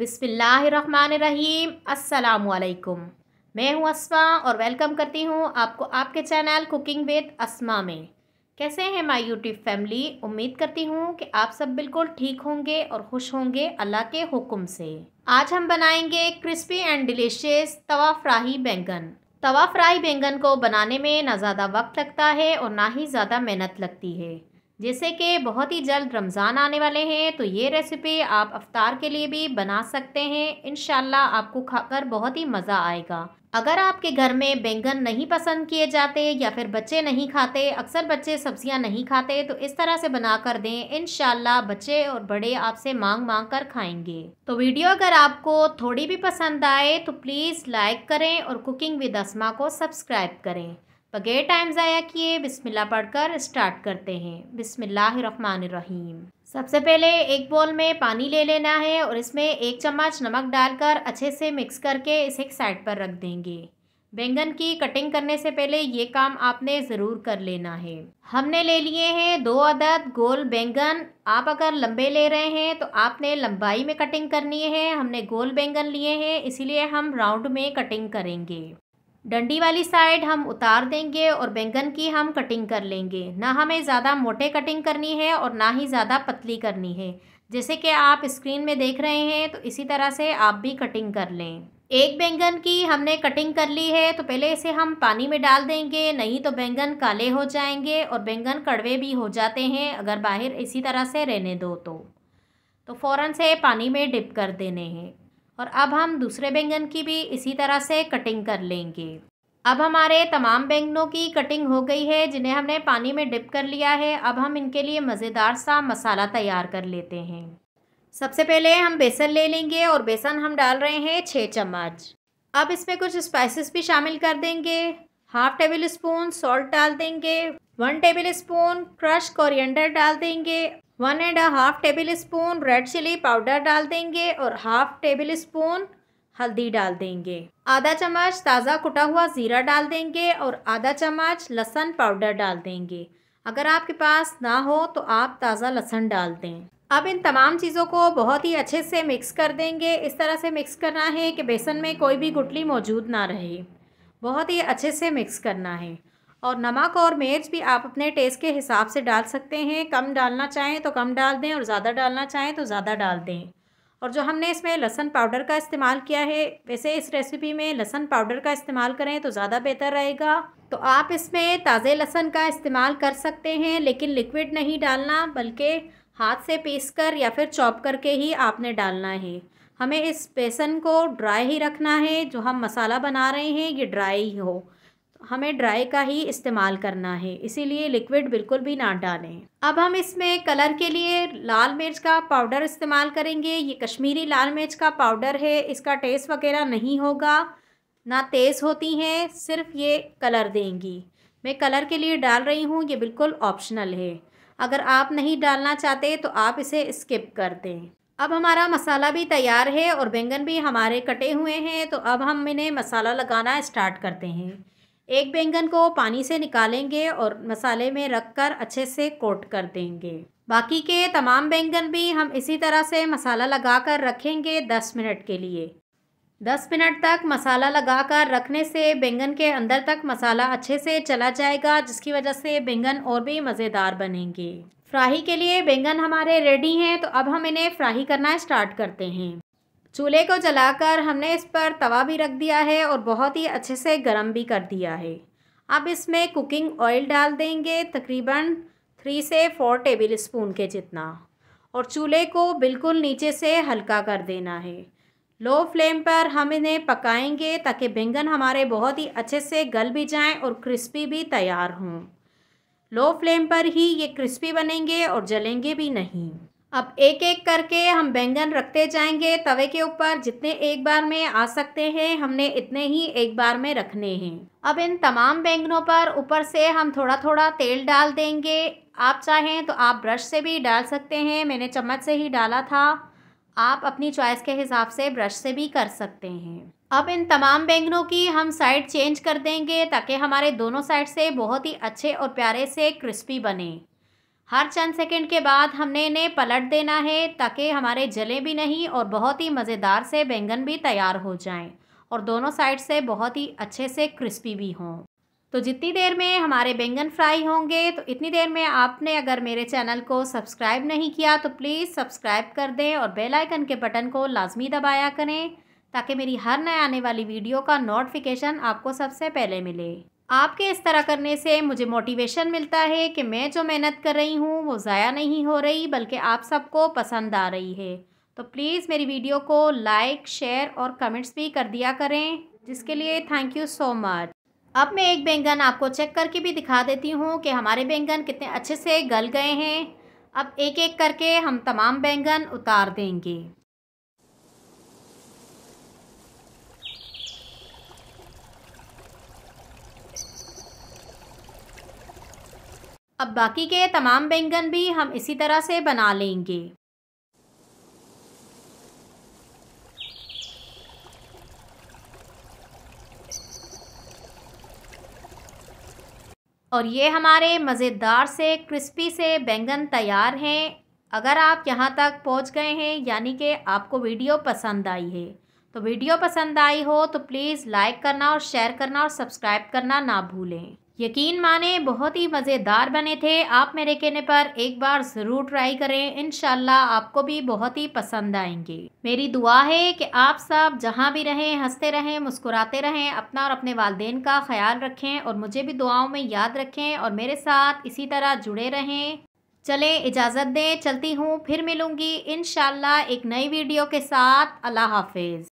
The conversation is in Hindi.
बिसमीम असलकुम मैं हूं अस्मा और वेलकम करती हूं आपको आपके चैनल कुकिंग विद अस्मा में कैसे हैं माय यूट्यूब फैमिली उम्मीद करती हूं कि आप सब बिल्कुल ठीक होंगे और खुश होंगे अल्लाह के हुक्म से आज हम बनाएंगे crispy and delicious tawa fry baingan tawa fry बैंगन को बनाने में ना ज़्यादा वक्त लगता है और ना ही ज़्यादा मेहनत लगती है जैसे कि बहुत ही जल्द रमज़ान आने वाले हैं तो ये रेसिपी आप अफ्तार के लिए भी बना सकते हैं इन आपको खाकर बहुत ही मज़ा आएगा अगर आपके घर में बैंगन नहीं पसंद किए जाते या फिर बच्चे नहीं खाते अक्सर बच्चे सब्जियां नहीं खाते तो इस तरह से बना कर दें इन बच्चे और बड़े आपसे मांग मांग कर खाएंगे तो वीडियो अगर आपको थोड़ी भी पसंद आए तो प्लीज़ लाइक करें और कुकिंग विद असमा को सब्सक्राइब करें बगैर टाइम ज़ाया किए बिस्मिल्लाह पढ़कर स्टार्ट करते हैं बिस्मिल्लाहिर्रहमानिर्रहीम सबसे पहले एक बॉल में पानी ले लेना है और इसमें एक चम्मच नमक डालकर अच्छे से मिक्स करके इसे एक साइड पर रख देंगे बैंगन की कटिंग करने से पहले ये काम आपने ज़रूर कर लेना है हमने ले लिए हैं दो अदद गोल बैंगन आप अगर लंबे ले रहे हैं तो आपने लंबाई में कटिंग करनी है हमने गोल बैंगन लिए हैं इसीलिए हम राउंड में कटिंग करेंगे डंडी वाली साइड हम उतार देंगे और बैंगन की हम कटिंग कर लेंगे ना हमें ज़्यादा मोटे कटिंग करनी है और ना ही ज़्यादा पतली करनी है जैसे कि आप स्क्रीन में देख रहे हैं तो इसी तरह से आप भी कटिंग कर लें एक बैंगन की हमने कटिंग कर ली है तो पहले इसे हम पानी में डाल देंगे नहीं तो बैंगन काले हो जाएंगे और बैंगन कड़वे भी हो जाते हैं अगर बाहर इसी तरह से रहने दो तो, तो फ़ौरन से पानी में डिप कर देने हैं और अब हम दूसरे बैंगन की भी इसी तरह से कटिंग कर लेंगे अब हमारे तमाम बैंगनों की कटिंग हो गई है जिन्हें हमने पानी में डिप कर लिया है अब हम इनके लिए मज़ेदार सा मसाला तैयार कर लेते हैं सबसे पहले हम बेसन ले लेंगे और बेसन हम डाल रहे हैं छः चम्मच अब इसमें कुछ स्पाइसेस भी शामिल कर देंगे हाफ टेबल स्पून सॉल्ट डाल देंगे one tablespoon crush coriander डाल देंगे one and half tablespoon red chilli powder डाल देंगे और हाफ टेबल स्पून हल्दी डाल देंगे आधा चम्मच ताज़ा कुटा हुआ ज़ीरा डाल देंगे और आधा चम्मच लहसन पाउडर डाल देंगे अगर आपके पास ना हो तो आप ताज़ा लहसन डाल दें अब इन तमाम चीज़ों को बहुत ही अच्छे से मिक्स कर देंगे इस तरह से मिक्स करना है कि बेसन में कोई भी गुटली मौजूद ना रहे बहुत ही अच्छे से मिक्स करना है और नमक और मिर्च भी आप अपने टेस्ट के हिसाब से डाल सकते हैं कम डालना चाहें तो कम डाल दें और ज़्यादा डालना चाहें तो ज़्यादा डाल दें और जो हमने इसमें लहसन पाउडर का इस्तेमाल किया है वैसे इस रेसिपी में लहसन पाउडर का इस्तेमाल करें तो ज़्यादा बेहतर रहेगा तो आप इसमें ताज़े लहसन का इस्तेमाल कर सकते हैं लेकिन लिक्विड नहीं डालना बल्कि हाथ से पीस कर या फिर चॉप करके ही आपने डालना है हमें इस बेसन को ड्राई ही रखना है जो हम मसाला बना रहे हैं ये ड्राई ही हो हमें ड्राई का ही इस्तेमाल करना है इसीलिए लिक्विड बिल्कुल भी ना डालें अब हम इसमें कलर के लिए लाल मिर्च का पाउडर इस्तेमाल करेंगे ये कश्मीरी लाल मिर्च का पाउडर है इसका टेस्ट वगैरह नहीं होगा ना तेज़ होती हैं सिर्फ ये कलर देंगी मैं कलर के लिए डाल रही हूँ ये बिल्कुल ऑप्शनल है अगर आप नहीं डालना चाहते तो आप इसे स्किप कर दें अब हमारा मसाला भी तैयार है और बैंगन भी हमारे कटे हुए हैं तो अब हम इन्हें मसाला लगाना स्टार्ट करते हैं एक बैंगन को पानी से निकालेंगे और मसाले में रख कर अच्छे से कोट कर देंगे बाकी के तमाम बैंगन भी हम इसी तरह से मसाला लगा कर रखेंगे दस मिनट के लिए दस मिनट तक मसाला लगा कर रखने से बैंगन के अंदर तक मसाला अच्छे से चला जाएगा जिसकी वजह से बैंगन और भी मज़ेदार बनेंगे फ्राही के लिए बैंगन हमारे रेडी हैं तो अब हम इन्हें फ्राही करना स्टार्ट करते हैं चूल्हे को जलाकर हमने इस पर तवा भी रख दिया है और बहुत ही अच्छे से गर्म भी कर दिया है अब इसमें कुकिंग ऑयल डाल देंगे तकरीबन थ्री से फोर टेबल स्पून के जितना और चूल्हे को बिल्कुल नीचे से हल्का कर देना है लो फ्लेम पर हम इन्हें पकाएंगे ताकि बैंगन हमारे बहुत ही अच्छे से गल भी जाएं और क्रिस्पी भी तैयार हों लो फ्लेम पर ही ये क्रिस्पी बनेंगे और जलेंगे भी नहीं अब एक एक करके हम बैंगन रखते जाएंगे तवे के ऊपर जितने एक बार में आ सकते हैं हमने इतने ही एक बार में रखने हैं अब इन तमाम बैंगनों पर ऊपर से हम थोड़ा थोड़ा तेल डाल देंगे आप चाहें तो आप ब्रश से भी डाल सकते हैं मैंने चम्मच से ही डाला था आप अपनी चॉइस के हिसाब से ब्रश से भी कर सकते हैं अब इन तमाम बैंगनों की हम साइड चेंज कर देंगे ताकि हमारे दोनों साइड से बहुत ही अच्छे और प्यारे से क्रिस्पी बने हर चंद सेकंड के बाद हमने इन्हें पलट देना है ताकि हमारे जले भी नहीं और बहुत ही मज़ेदार से बैंगन भी तैयार हो जाएं और दोनों साइड से बहुत ही अच्छे से क्रिस्पी भी हों तो जितनी देर में हमारे बैंगन फ्राई होंगे तो इतनी देर में आपने अगर मेरे चैनल को सब्सक्राइब नहीं किया तो प्लीज़ सब्सक्राइब कर दें और बेल आइकन के बटन को लाजमी दबाया करें ताकि मेरी हर नए आने वाली वीडियो का नोटिफिकेशन आपको सबसे पहले मिले आपके इस तरह करने से मुझे मोटिवेशन मिलता है कि मैं जो मेहनत कर रही हूँ वो ज़ाया नहीं हो रही बल्कि आप सबको पसंद आ रही है तो प्लीज़ मेरी वीडियो को लाइक शेयर और कमेंट्स भी कर दिया करें जिसके लिए थैंक यू सो मच अब मैं एक बैंगन आपको चेक करके भी दिखा देती हूँ कि हमारे बैंगन कितने अच्छे से गल गए हैं अब एक एक करके हम तमाम बैंगन उतार देंगे अब बाकी के तमाम बैंगन भी हम इसी तरह से बना लेंगे और ये हमारे मज़ेदार से क्रिस्पी से बैंगन तैयार हैं अगर आप यहाँ तक पहुँच गए हैं यानी कि आपको वीडियो पसंद आई है तो वीडियो पसंद आई हो तो प्लीज़ लाइक करना और शेयर करना और सब्सक्राइब करना ना भूलें यकीन माने बहुत ही मज़ेदार बने थे आप मेरे कहने पर एक बार ज़रूर ट्राई करें इन आपको भी बहुत ही पसंद आएंगे मेरी दुआ है कि आप सब जहाँ भी रहें हंसते रहें मुस्कुराते रहें अपना और अपने वालदेन का ख्याल रखें और मुझे भी दुआओं में याद रखें और मेरे साथ इसी तरह जुड़े रहें चले इजाज़त दें चलती हूँ फिर मिलूँगी इन एक नई वीडियो के साथ अल्लाह हाफिज़